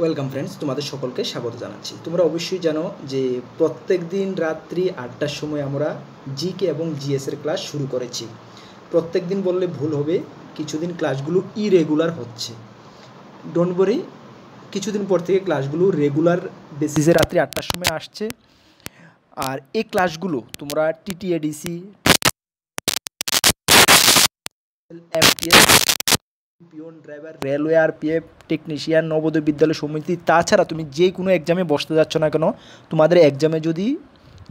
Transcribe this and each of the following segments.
welcome friends তোমাদের সকলকে স্বাগত জানাচ্ছি তোমরা অবশ্যই জানো যে প্রত্যেক দিন রাত্রি আটটার সময় আমরা জিকে এবং জিএসের ক্লাস শুরু করেছি প্রত্যেক দিন বললে ভুল হবে কিছুদিন ক্লাসগুলো ইরেগুলার হচ্ছে ডোন্ট বরি কিছুদিন পর থেকে ক্লাসগুলো রেগুলার বেসিসে রাত্রি আটটার সময় আসছে আর এই ক্লাসগুলো তোমরা TTADC FTS peon driver railway আর এফ টেকনিশিয়ান নবোদয় বিদ্যালয় সমিতি তাছাড়া তুমি যে কোনো এক্সামে বসতে যাচ্ছ না কেন তোমাদের এক্সামে যদি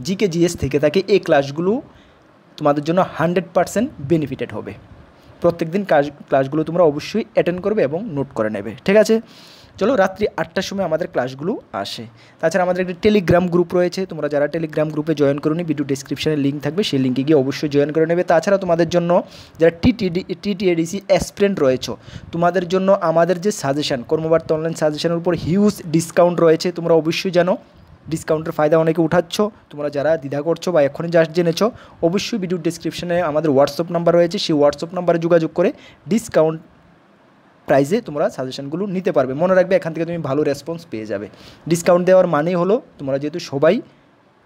জিকে জিএস থেকে থাকে এই ক্লাসগুলো তোমাদের জন্য হান্ড্রেড পারসেন্ট বেনিফিটেড হবে প্রত্যেক দিন ক্লাসগুলো তোমরা অবশ্যই অ্যাটেন্ড করবে এবং নোট করে নেবে ঠিক আছে চলো রাত্রি আটটার সময় আমাদের ক্লাসগুলো আসে তাছাড়া আমাদের একটি টেলিগ্রাম গ্রুপ রয়েছে তোমরা যারা টেলিগ্রাম গ্রুপে জয়েন নি ভিডিও ডিসক্রিপশানে লিঙ্ক থাকবে সেই লিঙ্কে গিয়ে অবশ্যই জয়েন করে নেবে তাছাড়া তোমাদের জন্য যারা টিটিডি টিটিএডিসি অ্যাসপিরেন্ট রয়েছে তোমাদের জন্য আমাদের যে সাজেশান কর্মবার্ত অনলাইন সাজেশানের উপর হিউজ ডিসকাউন্ট রয়েছে তোমরা অবশ্যই জানো ডিসকাউন্টের ফায়দা অনেকে উঠাচ্ছ তোমরা যারা দ্বিধা করছো বা এখনই জাস্ট জেনেছো অবশ্যই ভিডিও ডিসক্রিপশানে আমাদের হোয়াটসঅ্যাপ নাম্বার রয়েছে সেই হোয়াটসঅ্যাপ নাম্বারে যোগাযোগ করে ডিসকাউন্ট প্রাইসে তোমরা সাজেশনগুলো নিতে পারবে মনে রাখবে এখান থেকে তুমি ভালো রেসপন্স পেয়ে যাবে ডিসকাউন্ট দেওয়ার মানেই হলো তোমরা যেহেতু সবাই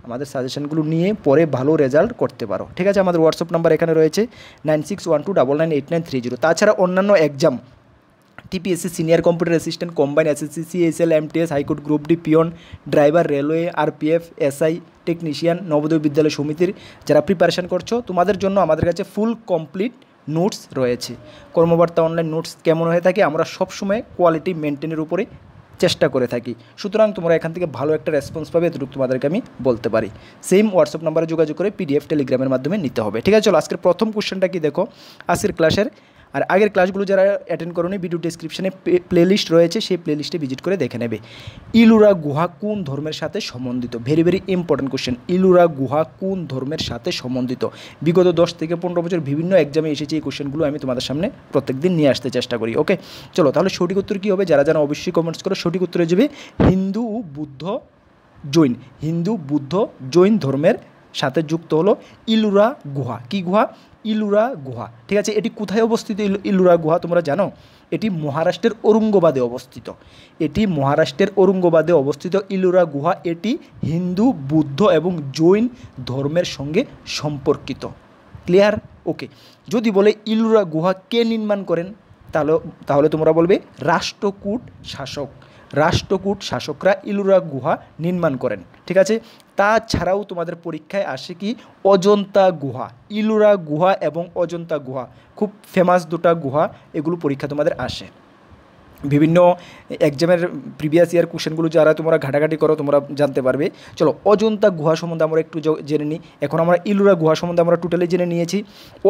আমাদের সাজেশনগুলো নিয়ে পরে ভালো রেজাল্ট করতে পারো ঠিক আছে আমাদের হোয়াটসঅ্যাপ নাম্বার এখানে রয়েছে nine six one two double nine eight nine three zero তাছাড়া অন্যান্য exam TPSC senior computer assistant combine SSC CSL MTS high court group D peon driver railway RPF SI technician Navodaya Vidyalaya সমিতির যারা প্রিপারেশান করছো তোমাদের জন্য আমাদের কাছে ফুল কমপ্লিট নোটস রয়েছে কর্মবার্তা অনলাইন নোটস কেমন হয়ে থাকে আমরা সবসময় কোয়ালিটি মেনটেনের উপরে চেষ্টা করে থাকি সুতরাং তোমরা এখান থেকে ভালো একটা রেসপন্স পাবে এতটুকু তোমাদেরকে আমি বলতে পারি সেম হোয়াটসঅ্যাপ নাম্বারে যোগাযোগ করে পিডিএফ টেলিগ্রামের মাধ্যমে নিতে হবে ঠিক আছে চলো আজকের প্রথম কোশ্চেনটা কি দেখো আজকের ক্লাসের আর আগের ক্লাসগুলো যারা অ্যাটেন্ড করোনি ভিডিও ডিসক্রিপশানে প্লেলিস্ট রয়েছে সেই প্লেলিস্টে ভিজিট করে দেখে নেবে ইলুরা গুহা কোন ধর্মের সাথে সম্বন্ধিত very very important question Ellora গুহা কোন ধর্মের সাথে সম্বন্ধিত বিগত দশ থেকে পনেরো বছর বিভিন্ন এক্সামে এসেছে এই কোশ্চেনগুলো আমি তোমাদের সামনে প্রত্যেক দিন নিয়ে আসতে চেষ্টা করি ওকে চলো তাহলে সঠিক উত্তর কী হবে যারা যারা অবশ্যই কমেন্টস করো সঠিক উত্তরে যাবে হিন্দু ও বুদ্ধ জৈন হিন্দু বুদ্ধ জৈন ধর্মের সাথে যুক্ত হলো ইলুরা গুহা কি গুহা ইলুরা গুহা ঠিক আছে এটি কোথায় অবস্থিত ইলুরা গুহা তোমরা জানো এটি মহারাষ্ট্রের ঔরঙ্গবাদে অবস্থিত এটি মহারাষ্ট্রের ঔরঙ্গবাদে অবস্থিত ইলুরা গুহা এটি হিন্দু বুদ্ধ এবং জৈন ধর্মের সঙ্গে সম্পর্কিত ক্লিয়ার ওকে যদি বলে ইলুরা গুহা কে নির্মাণ করেন তাহলে তাহলে তোমরা বলবে রাষ্ট্রকূট শাসক রাষ্ট্রকূট শাসকরা ইলুরা গুহা নির্মাণ করেন ঠিক আছে তাছাড়াও তোমাদের পরীক্ষায় আসে কি অজন্তা গুহা ইলোরা গুহা এবং অজন্তা গুহা খুব ফেমাস দুটা গুহা এগুলো পরীক্ষা তোমাদের আসে বিভিন্ন এক্সামের প্রিভিয়াস ইয়ার কোশ্চেনগুলো যারা তোমরা ঘাটাঘাটি করো তোমরা জানতে পারবে চলো অজন্তা গুহা সম্বন্ধে আমরা একটু জেনে নিই এখন আমরা ইলুরা গুহা সম্বন্ধে আমরা টোটালি জেনে নিয়েছি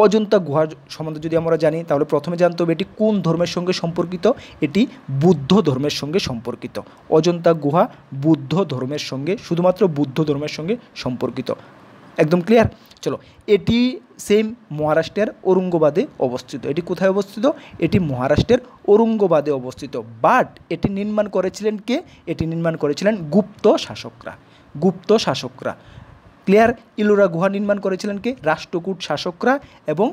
অজন্তা গুহা সম্বন্ধে যদি আমরা জানি তাহলে প্রথমে জানতে হবে এটি কোন ধর্মের সঙ্গে সম্পর্কিত এটি বুদ্ধ ধর্মের সঙ্গে সম্পর্কিত অজন্তা গুহা বুদ্ধ ধর্মের সঙ্গে শুধুমাত্র বুদ্ধ ধর্মের সঙ্গে সম্পর্কিত একদম ক্লিয়ার চলো এটি সেম মহারাষ্ট্রের ঔরঙ্গবাদে অবস্থিত এটি কোথায় অবস্থিত এটি মহারাষ্ট্রের ঔরঙ্গবাদে অবস্থিত বাট এটি নির্মাণ করেছিলেন কে এটি নির্মাণ করেছিলেন গুপ্ত শাসকরা গুপ্ত শাসকরা ক্লিয়ার ইলোরা গুহা নির্মাণ করেছিলেন কে রাষ্ট্রকূট শাসকরা এবং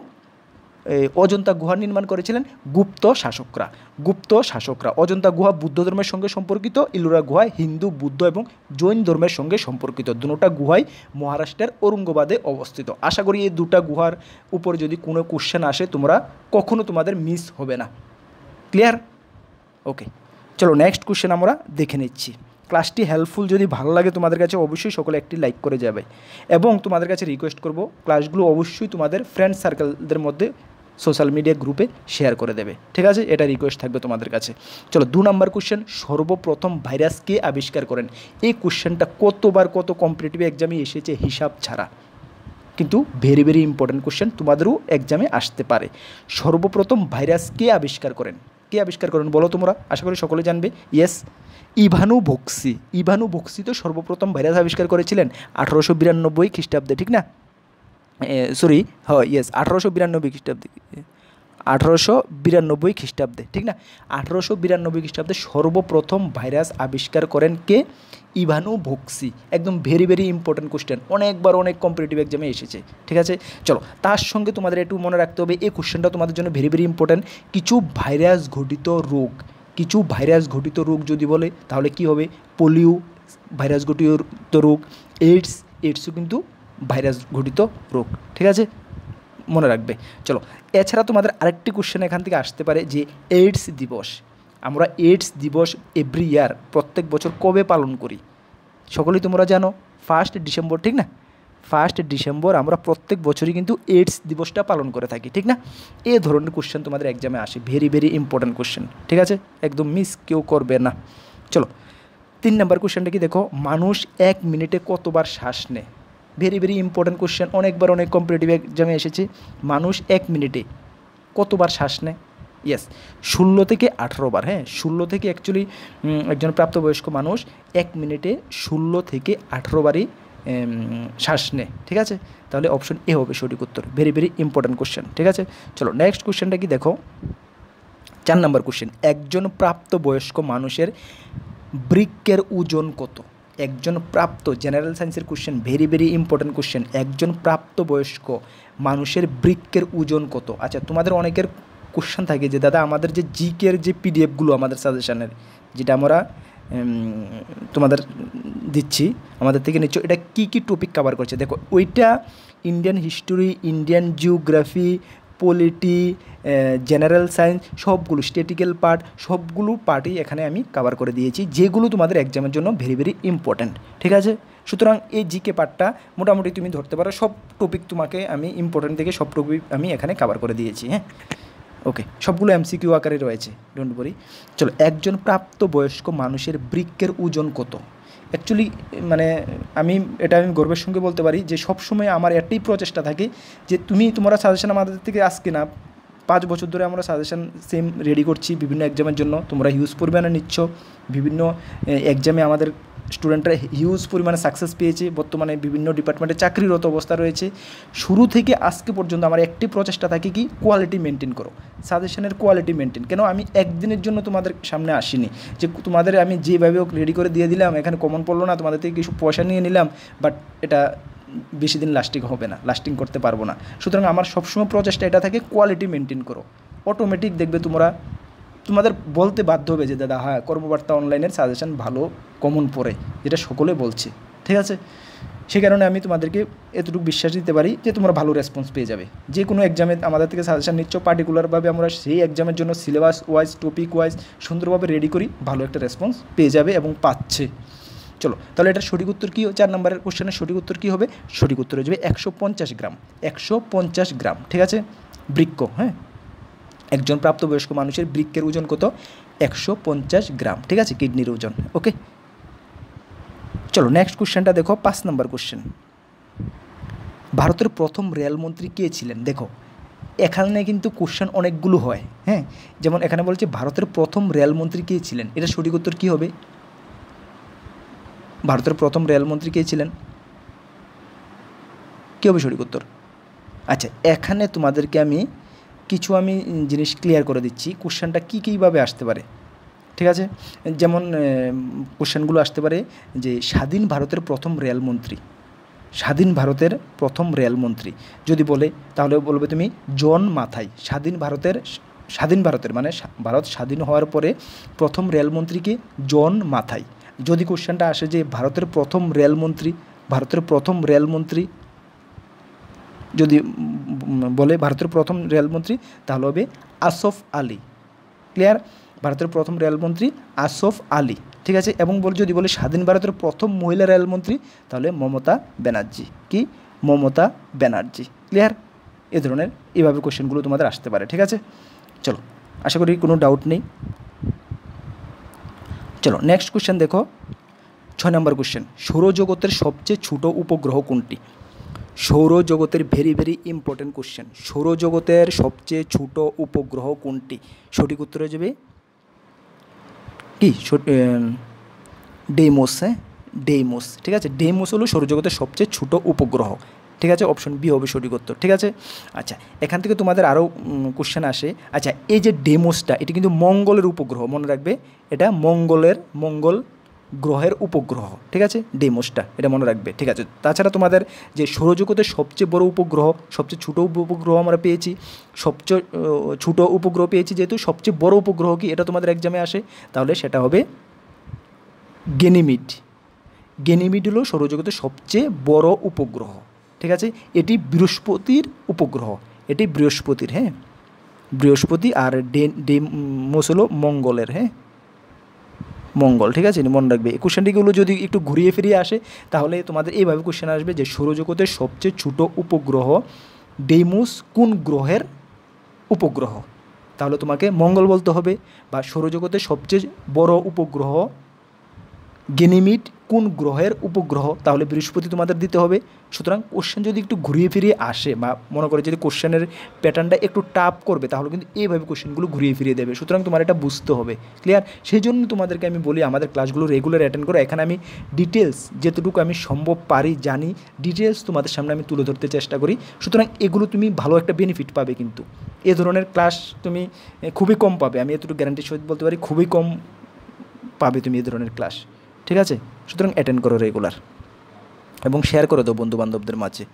অজন্তা গুহা নির্মাণ করেছিলেন গুপ্ত শাসকরা গুপ্ত শাসকরা অজন্তা গুহা বুদ্ধ ধর্মের সঙ্গে সম্পর্কিত ইলোরা গুহা হিন্দু বুদ্ধ এবং জৈন ধর্মের সঙ্গে সম্পর্কিত দুটা গুহাই মহারাষ্ট্রের ঔরঙ্গবাদে অবস্থিত আশা করি এই দুটা গুহার উপর যদি কোনো কোশ্চেন আসে তোমরা কখনো তোমাদের মিস হবে না ক্লিয়ার ওকে চলো নেক্সট কোশ্চেন আমরা দেখে নিচ্ছি ক্লাসটি হেল্পফুল যদি ভালো লাগে তোমাদের কাছে অবশ্যই সকলে একটি লাইক করে যাবে এবং তোমাদের কাছে রিকোয়েস্ট করব ক্লাসগুলো অবশ্যই তোমাদের ফ্রেন্ড সার্কেলদের মধ্যে সোশ্যাল মিডিয়া গ্রুপে শেয়ার করে দেবে ঠিক আছে এটা রিকোয়েস্ট থাকবে তোমাদের কাছে চলো দু নম্বর কোশ্চেন সর্বপ্রথম ভাইরাস কে আবিষ্কার করেন এই কোশ্চেনটা কতবার কত কম্পিটিটিভ এক্সামে এসেছে হিসাব ছাড়া কিন্তু ভেরি ভেরি ইম্পর্ট্যান্ট কোশ্চেন তোমাদেরও এক্সামে আসতে পারে সর্বপ্রথম ভাইরাস কে আবিষ্কার করেন কে আবিষ্কার করেন বলো তোমরা আশা করি সকলে জানবে ইয়েস ইভানু ভক্সি ইভানু ভক্সি তো সর্বপ্রথম ভাইরাস আবিষ্কার করেছিলেন আঠারোশো বিরানব্বই খ্রিস্টাব্দে ঠিক না সরি হ ইয়েস আঠারোশো বিরানব্বই খ্রিস্টাব্দে আঠারোশো বিরানব্বই খ্রিস্টাব্দে ঠিক না আঠারোশো বিরানব্বই খ্রিস্টাব্দে সর্বপ্রথম ভাইরাস আবিষ্কার করেন কে ইভানো ভোক্সি একদম ভেরি ভেরি ইম্পর্ট্যান্ট কোশ্চেন অনেকবার অনেক কম্পিটিটিভ এক্সামে এসেছে ঠিক আছে চলো তার সঙ্গে তোমাদের একটু মনে রাখতে হবে এই কোশ্চেনটা তোমাদের জন্য ভেরি ভেরি ইম্পর্ট্যান্ট কিছু ভাইরাস ঘটিত রোগ কিছু ভাইরাস ঘটিত রোগ যদি বলে তাহলে কি হবে পোলিও ভাইরাস ঘটিত রোগ এইডস এইডসও কিন্তু ভাইরাস ঘটিত রোগ ঠিক আছে মনে রাখবে চলো এছাড়া তোমাদের আরেকটি কোশ্চেন এখান থেকে আসতে পারে যে এইডস দিবস আমরা এইডস দিবস এভরি ইয়ার প্রত্যেক বছর কবে পালন করি সকলেই তোমরা জানো ফার্স্ট ডিসেম্বর ঠিক না ফার্স্ট ডিসেম্বর আমরা প্রত্যেক বছরই কিন্তু এইডস দিবসটা পালন করে থাকি ঠিক না এ ধরনের কোশ্চেন তোমাদের এক্সামে আসে ভেরি ভেরি ইম্পর্ট্যান্ট কোশ্চেন ঠিক আছে একদম মিস কেউ করবে না চলো তিন নম্বর কোশ্চেনটা কি দেখো মানুষ এক মিনিটে কতবার শ্বাস নেয় ভেরি ভেরি ইম্পর্ট্যান্ট কোশ্চেন অনেকবার অনেক কম্পিটিটিভ এক্সামে এসেছে মানুষ এক মিনিটে কতবার শ্বাস নেয় ইয়েস ষোলো থেকে আঠেরো বার হ্যাঁ ষোলো থেকে অ্যাকচুয়ালি একজন প্রাপ্তবয়স্ক মানুষ এক মিনিটে ষোলো থেকে আঠেরো বারই শ্বাস নেয় ঠিক আছে তাহলে অপশন এ হবে সঠিক উত্তর ভেরি ভেরি ইম্পর্ট্যান্ট কোশ্চেন ঠিক আছে চলো নেক্সট কোশ্চেনটা কি দেখো চার নম্বর কোশ্চেন একজন প্রাপ্তবয়স্ক মানুষের বৃক্ষের ওজন কত একজন প্রাপ্ত জেনারেল সায়েন্সের question very very important question একজন প্রাপ্ত বয়স্ক মানুষের বৃক্ষের ওজন কত আচ্ছা তোমাদের অনেকের কোশ্চেন থাকে যে দাদা আমাদের যে জিকের যে পিডিএফগুলো আমাদের সাজেশানের যেটা আমরা তোমাদের দিচ্ছি আমাদের থেকে নিচ্ছ এটা কি কি টপিক কভার করছে দেখো ওইটা Indian history Indian geography polity general science সবগুলো স্টেটিক্যাল পার্ট সবগুলো পার্টই এখানে আমি কাভার করে দিয়েছি যেগুলো তোমাদের এক্সামের জন্য ভেরি ভেরি ইম্পর্ট্যান্ট ঠিক আছে সুতরাং এই জিকে পার্টটা মোটামুটি তুমি ধরতে পারো সব টপিক তোমাকে আমি ইম্পর্ট্যান্ট থেকে সব টপিক আমি এখানে কাভার করে দিয়েছি হ্যাঁ ওকে সবগুলো এমসিকিউ আকারে রয়েছে ডোন্ট বরি চলো একজন প্রাপ্ত বয়স্ক মানুষের বৃক্ষের ওজন কত অ্যাকচুয়ালি মানে আমি এটা আমি গর্বের সঙ্গে বলতে পারি যে সবসময় আমার একটাই প্রচেষ্টা থাকে যে তুমি তোমরা সাজেশন আমাদের থেকে আসকে না পাঁচ বছর ধরে আমরা সাজেশন সেম রেডি করছি বিভিন্ন এক্সামের জন্য তোমরা ইউজ না নিচ্ছ বিভিন্ন এক্সামে আমাদের স্টুডেন্টরা হিউজ পরিমাণে সাকসেস পেয়েছে বর্তমানে বিভিন্ন ডিপার্টমেন্টে চাকরিরত অবস্থা রয়েছে শুরু থেকে আজকে পর্যন্ত আমার একটি প্রচেষ্টা থাকে কি কোয়ালিটি মেনটেন করো সাজেশনের কোয়ালিটি মেনটেন কেন আমি একদিনের জন্য তোমাদের সামনে আসিনি যে তোমাদের আমি যেভাবে ওকে রেডি করে দিয়ে দিলাম এখানে কমন পড়লো না তোমাদের থেকে কিছু পয়সা নিয়ে নিলাম বাট এটা বেশি দিন লাস্টিং হবে না লাস্টিং করতে পারবো না সুতরাং আমার সবসময় প্রচেষ্টা এটা থাকে কোয়ালিটি মেনটেন করো অটোমেটিক দেখবে তোমরা তোমাদের বলতে বাধ্য হবে যে দাদা হ্যাঁ কর্মবার্তা অনলাইনের সাজেশন ভালো কমন পড়ে যেটা সকলে বলছে ঠিক আছে সে কারণে আমি তোমাদেরকে এতটুকু বিশ্বাস দিতে পারি যে তোমরা ভালো রেসপন্স পেয়ে যাবে যে কোনো এক্সামে আমাদের থেকে সাজেশান নিচ্ছ পার্টিকুলারভাবে আমরা সেই এক্সামের জন্য সিলেবাস ওয়াইজ টপিক ওয়াইজ সুন্দরভাবে রেডি করি ভালো একটা রেসপন্স পেয়ে যাবে এবং পাচ্ছে চলো তাহলে এটা সঠিক উত্তর কী চার নম্বরের কোশ্চেনের সঠিক উত্তর কী হবে সঠিক উত্তর হয়ে যাবে একশো গ্রাম একশো গ্রাম ঠিক আছে বৃক্ষ হ্যাঁ একজন প্রাপ্তবয়স্ক মানুষের বৃক্ষের ওজন কত একশো গ্রাম ঠিক আছে কিডনির ওজন ওকে চলো নেক্সট কোশ্চেনটা দেখো পাঁচ নম্বর কোশ্চেন ভারতের প্রথম রেলমন্ত্রী কে ছিলেন দেখো এখানে কিন্তু কোশ্চেন অনেকগুলো হয় হ্যাঁ যেমন এখানে বলছে ভারতের প্রথম রেলমন্ত্রী কে ছিলেন এটা সঠিক উত্তর কী হবে ভারতের প্রথম রেলমন্ত্রী কে ছিলেন কী হবে সঠিক উত্তর আচ্ছা এখানে তোমাদেরকে আমি কিছু আমি জিনিস ক্লিয়ার করে দিচ্ছি কোশ্চেনটা কী কীভাবে আসতে পারে ঠিক আছে যেমন কোশ্চেনগুলো আসতে পারে যে স্বাধীন ভারতের প্রথম রেলমন্ত্রী স্বাধীন ভারতের প্রথম রেলমন্ত্রী যদি বলে তাহলে বলবে তুমি জন মাথাই স্বাধীন ভারতের স্বাধীন ভারতের মানে ভারত স্বাধীন হওয়ার পরে প্রথম রেলমন্ত্রীকে জন মাথাই যদি কোশ্চেনটা আসে যে ভারতের প্রথম রেলমন্ত্রী ভারতের প্রথম রেলমন্ত্রী যদি বলে ভারতের প্রথম রেলমন্ত্রী তাহলে হবে আসফ আলী ক্লিয়ার ভারতের প্রথম রেলমন্ত্রী আসফ আলী ঠিক আছে এবং বল যদি বলে স্বাধীন ভারতের প্রথম মহিলা রেলমন্ত্রী তাহলে মমতা ব্যানার্জি কি মমতা ব্যানার্জি ক্লিয়ার এ ধরনের এভাবে কোশ্চেনগুলো তোমাদের আসতে পারে ঠিক আছে চলো আশা করি কোনো ডাউট নেই চলো নেক্সট কোশ্চেন দেখো ছয় নম্বর কোশ্চেন সৌরজগতের সবচেয়ে ছোট উপগ্রহ কোনটি সৌরজগতের ভেরি ভেরি ইম্পর্টেন্ট কোশ্চেন সৌরজগতের সবচেয়ে ছোট উপগ্রহ কোনটি সঠিক উত্তর হয়ে যাবে কি ডেমোস হ্যাঁ ডেমোস ঠিক আছে ডেমোস হলো সৌরজগতের সবচেয়ে ছোট উপগ্রহ ঠিক আছে অপশন বি হবে সঠিক উত্তর ঠিক আছে আচ্ছা এখান থেকে তোমাদের আরও কোশ্চেন আসে আচ্ছা এই যে ডেমোসটা এটা কিন্তু মঙ্গলের উপগ্রহ মনে রাখবে এটা মঙ্গলের মঙ্গল গ্রহের উপগ্রহ ঠিক আছে ডেমোসটা এটা মনে রাখবে ঠিক আছে তাছাড়া তোমাদের যে সৌরজগতের সবচেয়ে বড় উপগ্রহ সবচেয়ে ছোটো উপগ্রহ আমরা পেয়েছি সবচেয়ে ছোটো উপগ্রহ পেয়েছি যেহেতু সবচেয়ে বড় উপগ্রহ কি এটা তোমাদের এক্সামে আসে তাহলে সেটা হবে গেনিমিড গেনিমিড হলো সৌরজগতের সবচেয়ে বড় উপগ্রহ ঠিক আছে এটি বৃহস্পতির উপগ্রহ এটি বৃহস্পতির হ্যাঁ বৃহস্পতি আর ডে ডেমোস হলো মঙ্গলের হ্যাঁ মঙ্গল ঠিক আছে মনে রাখবে এই কোশ্চেনটিগুলো যদি একটু ঘুরিয়ে ফিরিয়ে আসে তাহলে তোমাদের এইভাবে কোশ্চেন আসবে যে সৌরজগতের সবচেয়ে ছোট উপগ্রহ ডেমুস কোন গ্রহের উপগ্রহ তাহলে তোমাকে মঙ্গল বলতে হবে বা সৌরজগতের সবচেয়ে বড় উপগ্রহ গেনিমিট কোন গ্রহের উপগ্রহ তাহলে বৃহস্পতি তোমাদের দিতে হবে সুতরাং কোশ্চেন যদি একটু ঘুরিয়ে ফিরিয়ে আসে বা মনে করে যদি কোশ্চেনের প্যাটার্নটা একটু টাপ করবে তাহলে কিন্তু এইভাবে কোশ্চেনগুলো ঘুরিয়ে ফিরিয়ে দেবে সুতরাং তোমার এটা বুঝতে হবে ক্লিয়ার সেই জন্য তোমাদেরকে আমি বলি আমাদের ক্লাসগুলো রেগুলার অ্যাটেন্ড করো এখানে আমি ডিটেলস যেতটুকু আমি সম্ভব পারি জানি ডিটেলস তোমাদের সামনে আমি তুলে ধরতে চেষ্টা করি সুতরাং এগুলো তুমি ভালো একটা বেনিফিট পাবে কিন্তু এ ধরনের ক্লাস তুমি খুবই কম পাবে আমি এতটুকু গ্যারান্টির সহিত বলতে পারি খুবই কম পাবে তুমি এ ধরনের ক্লাস ঠিক আছে সুতরাং অ্যাটেন্ড করো রেগুলার এবং শেয়ার করে দাও বন্ধুবান্ধবদের মাঝে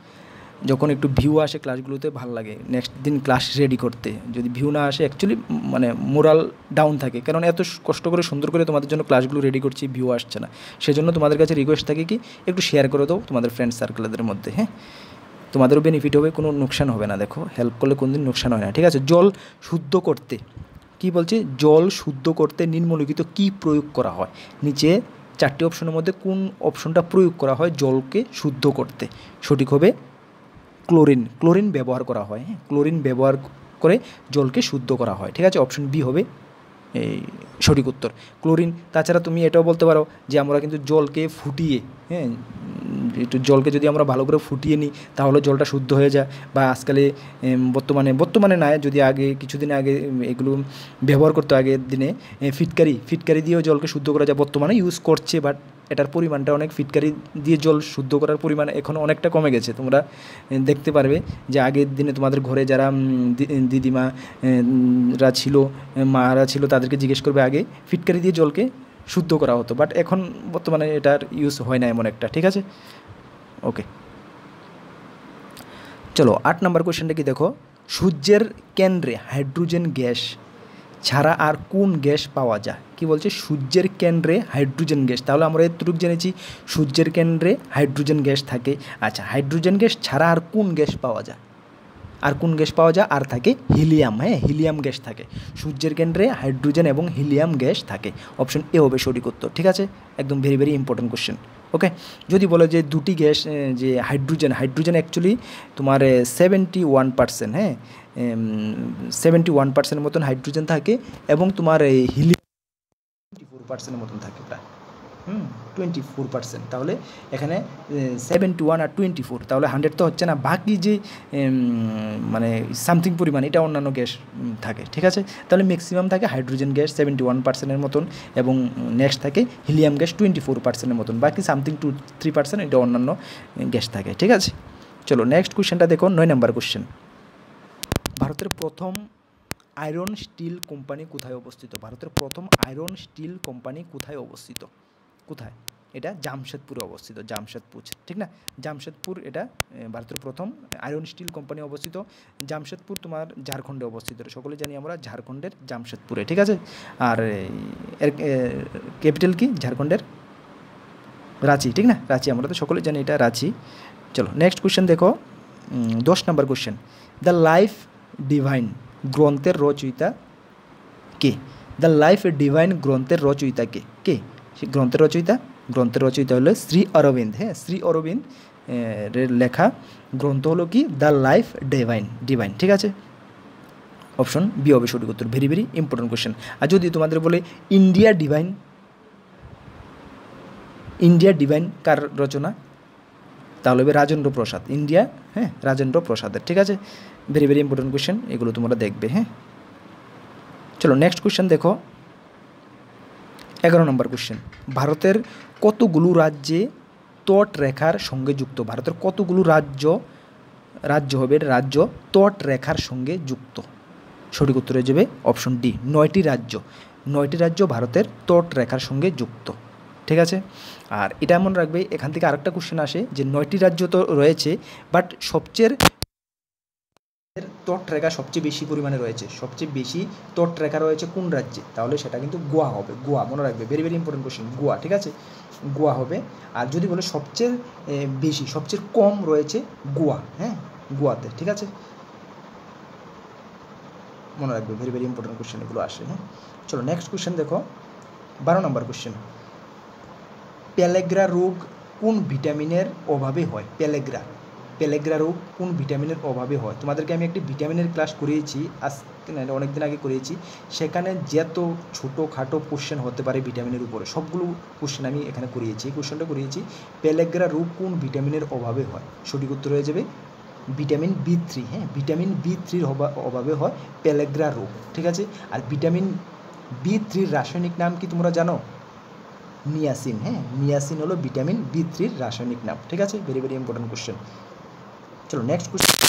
যখন একটু ভিউ আসে ক্লাসগুলোতে ভালো লাগে নেক্সট দিন ক্লাস রেডি করতে যদি ভিউ না আসে অ্যাকচুয়ালি মানে মোরাল ডাউন থাকে কারণ এত কষ্ট করে সুন্দর করে তোমাদের জন্য ক্লাসগুলো রেডি করছি ভিউ আসছে না সেজন্য তোমাদের কাছে রিকোয়েস্ট থাকে কি একটু শেয়ার করে দাও তোমাদের ফ্রেন্ড সার্কেলদের মধ্যে হ্যাঁ তোমাদেরও বেনিফিট হবে কোনো নোকসান হবে না দেখো হেল্প করলে কোনো দিন নোকসান হয় না ঠিক আছে জল শুদ্ধ করতে কি বলছি জল শুদ্ধ করতে নিম্নলিখিত কি প্রয়োগ করা হয় নিচে চারটি অপশনের মধ্যে কোন অপশনটা প্রয়োগ করা হয় জলকে শুদ্ধ করতে সঠিক হবে ক্লোরিন ক্লোরিন ব্যবহার করা হয় হ্যাঁ ক্লোরিন ব্যবহার করে জলকে শুদ্ধ করা হয় ঠিক আছে অপশন বি হবে এই সঠিক উত্তর ক্লোরিন তাছাড়া তুমি এটাও বলতে পারো যে আমরা কিন্তু জলকে ফুটিয়ে হ্যাঁ একটু জলকে যদি আমরা ভালো করে ফুটিয়ে নিই তাহলে জলটা শুদ্ধ হয়ে যায় বা আজকালে বর্তমানে বর্তমানে না যদি আগে কিছুদিন আগে এগুলো ব্যবহার করতো আগের দিনে ফিটকারি ফিটকারি দিয়েও জলকে শুদ্ধ করা যায় বর্তমানে ইউজ করছে বাট এটার পরিমাণটা অনেক ফিটকারি দিয়ে জল শুদ্ধ করার পরিমাণ এখন অনেকটা কমে গেছে তোমরা দেখতে পারবে যে আগের দিনে তোমাদের ঘরে যারা দিদিমারা ছিল মারা ছিল তাদেরকে জিজ্ঞেস করবে আগে ফিটকারি দিয়ে জলকে শুদ্ধ করা হতো বাট এখন বর্তমানে এটার ইউজ হয় না এমন একটা ঠিক আছে ওকে চলো আট নম্বর কোয়েশনটা কি দেখো সূর্যের কেন্দ্রে হাইড্রোজেন গ্যাস ছাড়া আর কোন গ্যাস পাওয়া যায় কি বলছে সূর্যের কেন্দ্রে হাইড্রোজেন গ্যাস তাহলে আমরা এতটুক জেনেছি সূর্যের কেন্দ্রে হাইড্রোজেন গ্যাস থাকে আচ্ছা হাইড্রোজেন গ্যাস ছাড়া আর কোন গ্যাস পাওয়া যায় আর কোন গ্যাস পাওয়া যায় আর থাকে হিলিয়াম হ্যাঁ হিলিয়াম গ্যাস থাকে সূর্যের কেন্দ্রে হাইড্রোজেন এবং হিলিয়াম গ্যাস থাকে অপশন এ হবে সঠিক উত্তর ঠিক আছে একদম very very important question okay যদি বলো যে দুটি গ্যাস যে হাইড্রোজেন হাইড্রোজেন অ্যাকচুয়ালি তোমার সেভেন্টি ওয়ান পার্সেন্ট হ্যাঁ সেভেন্টি ওয়ান পার্সেন্টের মতন হাইড্রোজেন থাকে এবং তোমার হিলিয়াম ফোর পার্সেন্টের মতন থাকে প্রায় হুম টোয়েন্টি ফোর পার্সেন্ট তাহলে এখানে সেভেন্টি ওয়ান আর টোয়েন্টি ফোর তাহলে হান্ড্রেড তো হচ্ছে না বাকি যে মানে সামথিং পরিমাণ এটা অন্যান্য গ্যাস থাকে ঠিক আছে তাহলে ম্যাক্সিমাম থাকে হাইড্রোজেন গ্যাস সেভেন্টি ওয়ান পার্সেন্টের মতন এবং নেক্সট থাকে হিলিয়াম গ্যাস টোয়েন্টি ফোর পার্সেন্টের মতন বাকি সামথিং টু থ্রি পার্সেন্ট এটা অন্যান্য গ্যাস থাকে ঠিক আছে চলো নেক্সট কোশ্চেনটা দেখো নয় নাম্বার কোশ্চেন ভারতের প্রথম আয়রন স্টিল কোম্পানি কোথায় অবস্থিত ভারতের প্রথম আয়রন স্টিল কোম্পানি কোথায় অবস্থিত কোথায় এটা জামশেদপুরে অবস্থিত জামশেদপুর ঠিক না জামশেদপুর এটা ভারতের প্রথম আয়রন স্টিল কোম্পানি অবস্থিত জামশেদপুর তোমার ঝাড়খণ্ডে অবস্থিত সকলে জানি আমরা ঝাড়খণ্ডের জামশেদপুরে ঠিক আছে আর এর ক্যাপিটাল কি ঝাড়খণ্ডের রাঁচি ঠিক না রাঁচি আমরা তো সকলে জানি এটা রাঁচি চলো নেক্সট কোয়েশ্চেন দেখো দশ নম্বর কোয়েশ্চেন দ্য লাইফ ডিভাইন গ্রন্থের রচয়িতা কে দ্য লাইফ ডিভাইন গ্রন্থের রচয়িতা কে কে গ্রন্থের রচয়িতা গ্রন্থের রচয়িতা হলো শ্রী অরবিন্দ হ্যাঁ শ্রী অরবিন্দ এর লেখা গ্রন্থ হলো কি দ্য লাইফ ডিভাইন ডিভাইন ঠিক আছে অপশন বি হবে সঠিক উত্তর ভেরি ভেরি ইম্পর্টেন্ট কোয়েশ্চেন আর যদি তোমাদের বলে ইন্ডিয়া ডিভাইন ইন্ডিয়া ডিভাইন কার রচনা তাহলে হবে রাজেন্দ্র প্রসাদ ইন্ডিয়া হ্যাঁ রাজেন্দ্র প্রসাদের ঠিক আছে ভেরি ভেরি ইম্পর্টেন্ট কোয়েশ্চেন এগুলো তোমরা দেখবে হ্যাঁ চলো নেক্সট কোয়েশ্চেন দেখো এগারো নম্বর কোশ্চেন ভারতের কতগুলো রাজ্যে তট রেখার সঙ্গে যুক্ত ভারতের কতগুলো রাজ্য রাজ্য হবে রাজ্য তট রেখার সঙ্গে যুক্ত সঠিক উত্তর হয়ে যাবে অপশন ডি নয়টি রাজ্য নয়টি রাজ্য ভারতের তট রেখার সঙ্গে যুক্ত ঠিক আছে আর এটা মনে রাখবে এখান থেকে আরেকটা কোশ্চেন আসে যে নয়টি রাজ্য তো রয়েছে বাট সবচেয়ে এর তট রেখা সবচেয়ে বেশি পরিমাণে রয়েছে সবচেয়ে বেশি তট রেখা রয়েছে কোন রাজ্যে তাহলে সেটা কিন্তু গোয়া হবে গোয়া মনে রাখবে very very important question Goa ঠিক আছে গোয়া হবে আর যদি বলে সবচেয়ে বেশি সবচেয়ে কম রয়েছে গোয়া হ্যাঁ গোয়াতে ঠিক আছে মনে রাখবে ভেরি ভেরি ইম্পর্টেন্ট কোশ্চেন এগুলো আসে হ্যাঁ চলো নেক্সট কোশ্চেন দেখো বারো নম্বর কোশ্চেন প্যালেগ্রা রোগ কোন ভিটামিনের অভাবে হয় প্যালেগ্রা পেলেগ্রা রোগ কোন ভিটামিনের অভাবে হয় তোমাদেরকে আমি একটি ভিটামিনের ক্লাস করিয়েছি আজকে অনেক দিন আগে করিয়েছি সেখানে যত ছোটো খাটো কোশ্চেন হতে পারে ভিটামিনের উপরে সবগুলো কোশ্চেন আমি এখানে করিয়েছি এই কোশ্চেনটা করিয়েছি পেলেগ্রা রোগ কোন ভিটামিনের অভাবে হয় সঠিক উত্তর হয়ে যাবে ভিটামিন বি থ্রি হ্যাঁ ভিটামিন বি থ্রির অভাবে হয় পেলেগ্রা রোগ ঠিক আছে আর ভিটামিন বি থ্রির রাসায়নিক নাম কি তোমরা জানো নিয়াসিন হ্যাঁ নিয়াসিন হলো ভিটামিন বি থ্রির রাসায়নিক নাম ঠিক আছে ভেরি ভেরি ইম্পর্টেন্ট কোশ্চেন चलो नेक्स्ट क्वेश्चन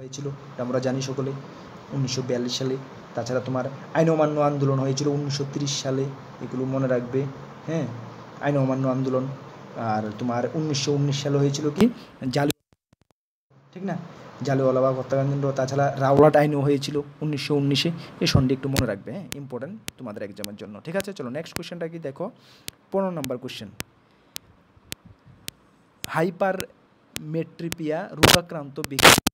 হয়েছিল আমরা জানি সকলে উনিশশো সালে তাছাড়া তোমার আইন অমান্য আন্দোলন হয়েছিল উনিশশো সালে এগুলো মনে রাখবে হ্যাঁ আইন অমান্য আন্দোলন আর তোমার উনিশশো সালে হয়েছিল কি জালু ঠিক না জালিওয়ালাবাগ হত্যাকাণ্ড তাছাড়া রাওলাট আইনও হয়েছিল উনিশশো উনিশে এই সন্ধে একটু মনে রাখবে হ্যাঁ ইম্পর্টেন্ট তোমাদের এক্সামের জন্য ঠিক আছে চলো নেক্সট কোয়েশ্চেনটা কি দেখো পনেরো নম্বর কোয়েশ্চেন হাইপার মেট্রিপিয়া রোগাক্রান্ত ব্যক্তি